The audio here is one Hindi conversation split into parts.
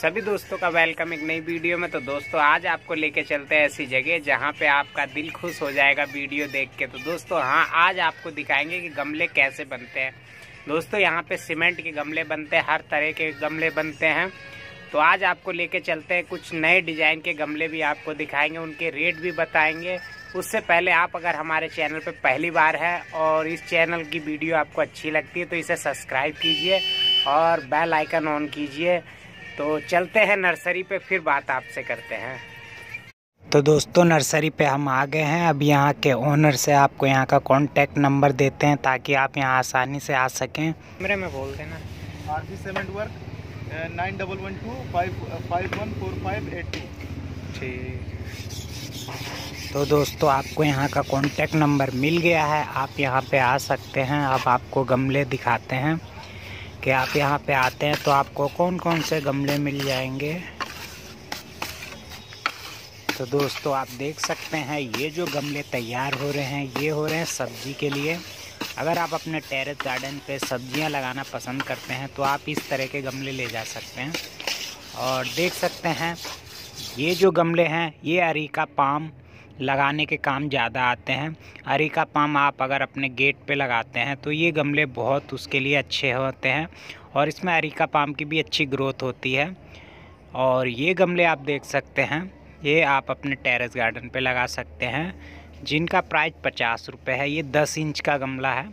सभी दोस्तों का वेलकम एक नई वीडियो में तो दोस्तों आज आपको लेके चलते हैं ऐसी जगह जहाँ पे आपका दिल खुश हो जाएगा वीडियो देख के तो दोस्तों हाँ आज आपको दिखाएंगे कि गमले कैसे बनते हैं दोस्तों यहाँ पे सीमेंट के गमले बनते हैं हर तरह के गमले बनते हैं तो आज आपको लेके चलते हैं कुछ नए डिज़ाइन के गमले भी आपको दिखाएंगे उनके रेट भी बताएंगे उससे पहले आप अगर हमारे चैनल पर पहली बार है और इस चैनल की वीडियो आपको अच्छी लगती है तो इसे सब्सक्राइब कीजिए और बेल आइकन ऑन कीजिए तो चलते हैं नर्सरी पे फिर बात आपसे करते हैं तो दोस्तों नर्सरी पे हम आ गए हैं अब यहाँ के ओनर से आपको यहाँ का कॉन्टैक्ट नंबर देते हैं ताकि आप यहाँ आसानी से आ सकें कैमरे में बोल देना R G seven work nine double one two five five one four five eight two ठीक तो दोस्तों आपको यहाँ का कॉन्टैक्ट नंबर मिल गया है आप यहाँ पे आ सकते हैं अब आपको गमले दिखाते हैं कि आप यहाँ पे आते हैं तो आपको कौन कौन से गमले मिल जाएंगे तो दोस्तों आप देख सकते हैं ये जो गमले तैयार हो रहे हैं ये हो रहे हैं सब्जी के लिए अगर आप अपने टेरेस गार्डन पे सब्जियां लगाना पसंद करते हैं तो आप इस तरह के गमले ले जा सकते हैं और देख सकते हैं ये जो गमले हैं ये अरीका पाम लगाने के काम ज़्यादा आते हैं अरिका का पाम आप अगर अपने गेट पे लगाते हैं तो ये गमले बहुत उसके लिए अच्छे होते हैं और इसमें अरिका पाम की भी अच्छी ग्रोथ होती है और ये गमले आप देख सकते हैं ये आप अपने टेरेस गार्डन पे लगा सकते हैं जिनका प्राइस पचास रुपये है ये दस इंच का गमला है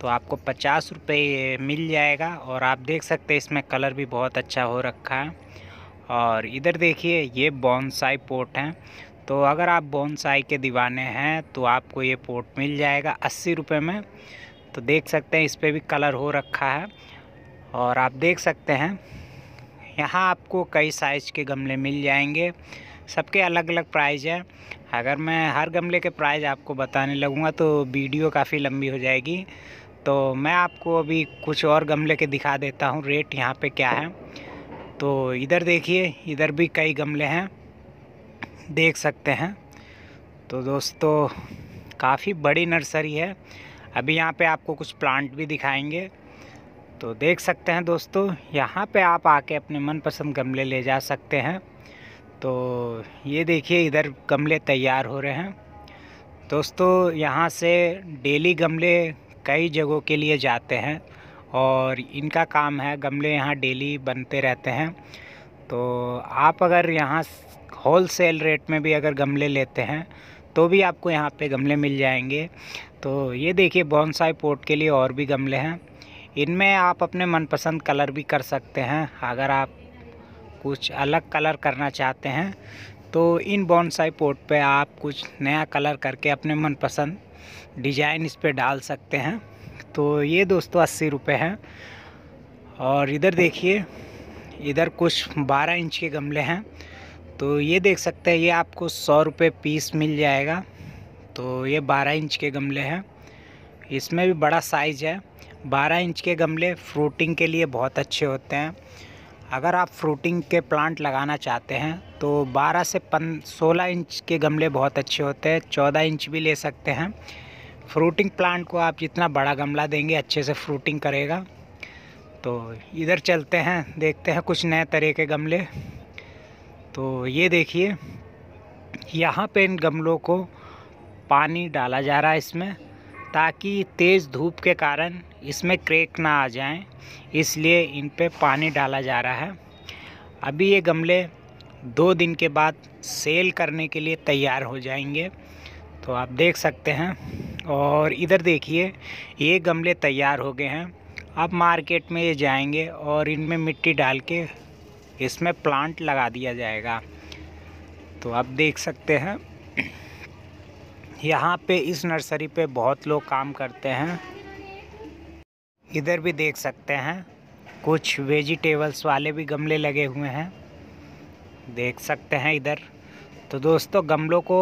तो आपको पचास रुपये मिल जाएगा और आप देख सकते हैं इसमें कलर भी बहुत अच्छा हो रखा है और इधर देखिए ये बॉन्साई पोर्ट हैं तो अगर आप बोनसाई के दीवाने हैं तो आपको ये पोर्ट मिल जाएगा अस्सी रुपये में तो देख सकते हैं इस पर भी कलर हो रखा है और आप देख सकते हैं यहाँ आपको कई साइज़ के गमले मिल जाएंगे सबके अलग अलग प्राइज़ हैं अगर मैं हर गमले के प्राइज़ आपको बताने लगूँगा तो वीडियो काफ़ी लंबी हो जाएगी तो मैं आपको अभी कुछ और गमले के दिखा देता हूँ रेट यहाँ पे क्या है तो इधर देखिए इधर भी कई गमले हैं देख सकते हैं तो दोस्तों काफ़ी बड़ी नर्सरी है अभी यहाँ पे आपको कुछ प्लांट भी दिखाएंगे तो देख सकते हैं दोस्तों यहाँ पे आप आके अपने मनपसंद गमले ले जा सकते हैं तो ये देखिए इधर गमले तैयार हो रहे हैं दोस्तों यहाँ से डेली गमले कई जगहों के लिए जाते हैं और इनका काम है गमले यहाँ डेली बनते रहते हैं तो आप अगर यहाँ होल सेल रेट में भी अगर गमले लेते हैं तो भी आपको यहाँ पे गमले मिल जाएंगे तो ये देखिए बॉन्साई पोर्ट के लिए और भी गमले हैं इनमें आप अपने मनपसंद कलर भी कर सकते हैं अगर आप कुछ अलग कलर करना चाहते हैं तो इन बॉन्साई पोर्ट पे आप कुछ नया कलर करके अपने मनपसंद डिज़ाइन इस पर डाल सकते हैं तो ये दोस्तों अस्सी रुपये हैं और इधर देखिए इधर कुछ बारह इंच के गमले हैं तो ये देख सकते हैं ये आपको सौ रुपये पीस मिल जाएगा तो ये बारह इंच के गमले हैं इसमें भी बड़ा साइज़ है बारह इंच के गमले फ्रूटिंग के लिए बहुत अच्छे होते हैं अगर आप फ्रूटिंग के प्लांट लगाना चाहते हैं तो 12 से पन सोलह इंच के गमले बहुत अच्छे होते हैं 14 इंच भी ले सकते हैं फ्रूटिंग प्लांट को आप जितना बड़ा गमला देंगे अच्छे से फ्रूटिंग करेगा तो इधर चलते हैं देखते हैं कुछ नए तरह के गमले तो ये देखिए यहाँ पे इन गमलों को पानी डाला जा रहा है इसमें ताकि तेज़ धूप के कारण इसमें क्रेक ना आ जाएं इसलिए इन पे पानी डाला जा रहा है अभी ये गमले दो दिन के बाद सेल करने के लिए तैयार हो जाएंगे तो आप देख सकते हैं और इधर देखिए ये गमले तैयार हो गए हैं अब मार्केट में ये जाएंगे और इनमें मिट्टी डाल के इसमें प्लांट लगा दिया जाएगा तो आप देख सकते हैं यहाँ पे इस नर्सरी पे बहुत लोग काम करते हैं इधर भी देख सकते हैं कुछ वेजिटेबल्स वाले भी गमले लगे हुए हैं देख सकते हैं इधर तो दोस्तों गमलों को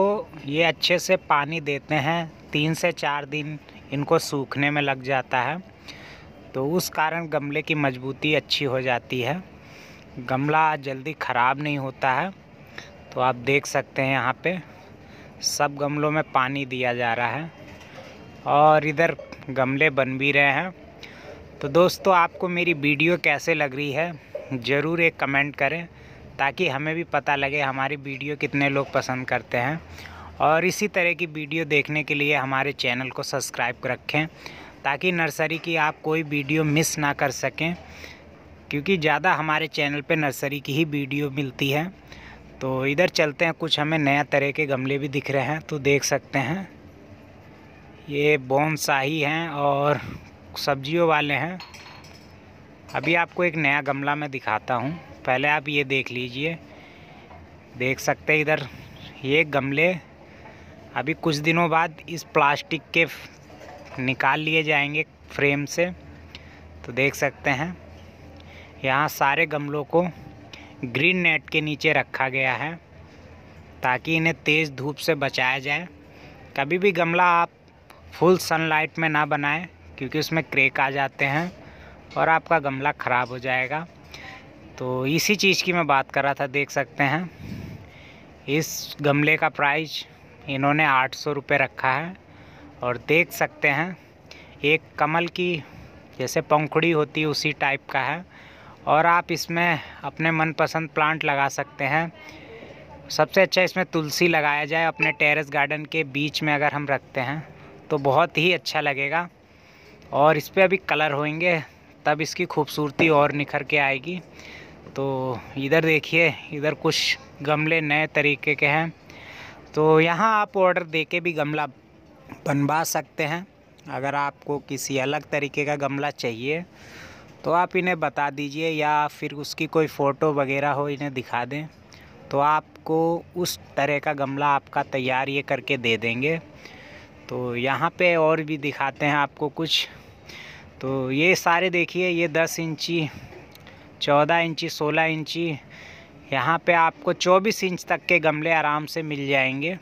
ये अच्छे से पानी देते हैं तीन से चार दिन इनको सूखने में लग जाता है तो उस कारण गमले की मजबूती अच्छी हो जाती है गमला जल्दी ख़राब नहीं होता है तो आप देख सकते हैं यहाँ पे सब गमलों में पानी दिया जा रहा है और इधर गमले बन भी रहे हैं तो दोस्तों आपको मेरी वीडियो कैसे लग रही है ज़रूर एक कमेंट करें ताकि हमें भी पता लगे हमारी वीडियो कितने लोग पसंद करते हैं और इसी तरह की वीडियो देखने के लिए हमारे चैनल को सब्सक्राइब रखें ताकि नर्सरी की आप कोई वीडियो मिस ना कर सकें क्योंकि ज़्यादा हमारे चैनल पे नर्सरी की ही वीडियो मिलती है तो इधर चलते हैं कुछ हमें नया तरह के गमले भी दिख रहे हैं तो देख सकते हैं ये बोनसाही हैं और सब्जियों वाले हैं अभी आपको एक नया गमला मैं दिखाता हूँ पहले आप ये देख लीजिए देख सकते हैं इधर ये गमले अभी कुछ दिनों बाद इस प्लास्टिक के निकाल लिए जाएंगे फ्रेम से तो देख सकते हैं यहाँ सारे गमलों को ग्रीन नेट के नीचे रखा गया है ताकि इन्हें तेज़ धूप से बचाया जाए कभी भी गमला आप फुल सनलाइट में ना बनाएं क्योंकि उसमें क्रेक आ जाते हैं और आपका गमला ख़राब हो जाएगा तो इसी चीज़ की मैं बात कर रहा था देख सकते हैं इस गमले का प्राइस इन्होंने आठ सौ रुपये रखा है और देख सकते हैं एक कमल की जैसे पंखुड़ी होती है उसी टाइप का है और आप इसमें अपने मनपसंद प्लांट लगा सकते हैं सबसे अच्छा इसमें तुलसी लगाया जाए अपने टेरेस गार्डन के बीच में अगर हम रखते हैं तो बहुत ही अच्छा लगेगा और इस पर अभी कलर होंगे तब इसकी खूबसूरती और निखर के आएगी तो इधर देखिए इधर कुछ गमले नए तरीके के हैं तो यहाँ आप ऑर्डर दे के भी गमला बनवा सकते हैं अगर आपको किसी अलग तरीके का गमला चाहिए तो आप इन्हें बता दीजिए या फिर उसकी कोई फ़ोटो वगैरह हो इन्हें दिखा दें तो आपको उस तरह का गमला आपका तैयार ये करके दे देंगे तो यहाँ पे और भी दिखाते हैं आपको कुछ तो ये सारे देखिए ये दस इंची चौदह इंची सोलह इंची यहाँ पे आपको चौबीस इंच तक के गमले आराम से मिल जाएंगे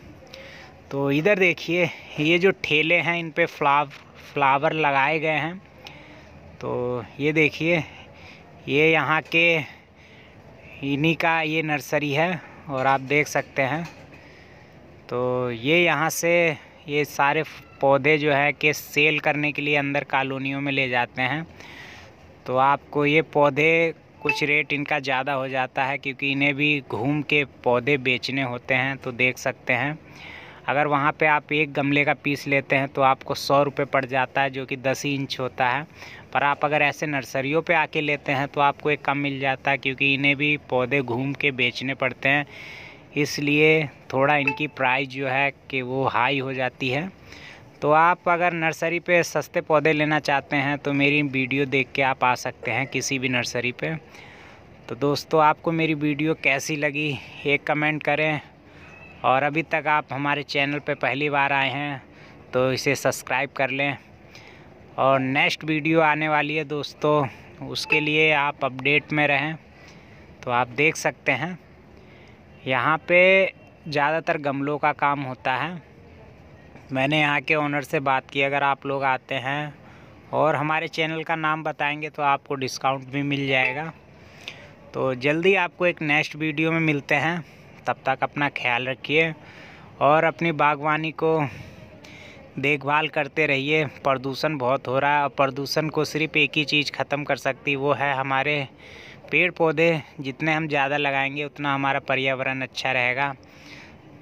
तो इधर देखिए ये जो ठेले हैं इन पर फ्लाव फ्लावर लगाए गए हैं तो ये देखिए ये यहाँ के इन्हीं का ये नर्सरी है और आप देख सकते हैं तो ये यहाँ से ये सारे पौधे जो है कि सेल करने के लिए अंदर कॉलोनियों में ले जाते हैं तो आपको ये पौधे कुछ रेट इनका ज़्यादा हो जाता है क्योंकि इन्हें भी घूम के पौधे बेचने होते हैं तो देख सकते हैं अगर वहाँ पे आप एक गमले का पीस लेते हैं तो आपको सौ रुपये पड़ जाता है जो कि दस ही इंच होता है पर आप अगर ऐसे नर्सरियों पे आके लेते हैं तो आपको एक कम मिल जाता है क्योंकि इन्हें भी पौधे घूम के बेचने पड़ते हैं इसलिए थोड़ा इनकी प्राइस जो है कि वो हाई हो जाती है तो आप अगर नर्सरी पे सस्ते पौधे लेना चाहते हैं तो मेरी वीडियो देख के आप आ सकते हैं किसी भी नर्सरी पे तो दोस्तों आपको मेरी वीडियो कैसी लगी एक कमेंट करें और अभी तक आप हमारे चैनल पर पहली बार आए हैं तो इसे सब्सक्राइब कर लें और नेक्स्ट वीडियो आने वाली है दोस्तों उसके लिए आप अपडेट में रहें तो आप देख सकते हैं यहाँ पे ज़्यादातर गमलों का काम होता है मैंने यहाँ के ओनर से बात की अगर आप लोग आते हैं और हमारे चैनल का नाम बताएंगे तो आपको डिस्काउंट भी मिल जाएगा तो जल्दी आपको एक नेक्स्ट वीडियो में मिलते हैं तब तक अपना ख्याल रखिए और अपनी बागवानी को देखभाल करते रहिए प्रदूषण बहुत हो रहा है और प्रदूषण को सिर्फ एक ही चीज़ ख़त्म कर सकती वो है हमारे पेड़ पौधे जितने हम ज़्यादा लगाएंगे उतना हमारा पर्यावरण अच्छा रहेगा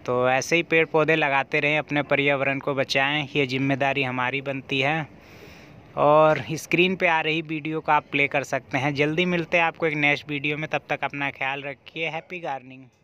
तो ऐसे ही पेड़ पौधे लगाते रहें अपने पर्यावरण को बचाएं ये जिम्मेदारी हमारी बनती है और स्क्रीन पे आ रही वीडियो को आप प्ले कर सकते हैं जल्दी मिलते हैं आपको एक नेक्स्ट वीडियो में तब तक अपना ख्याल रखिए हैप्पी गार्डनिंग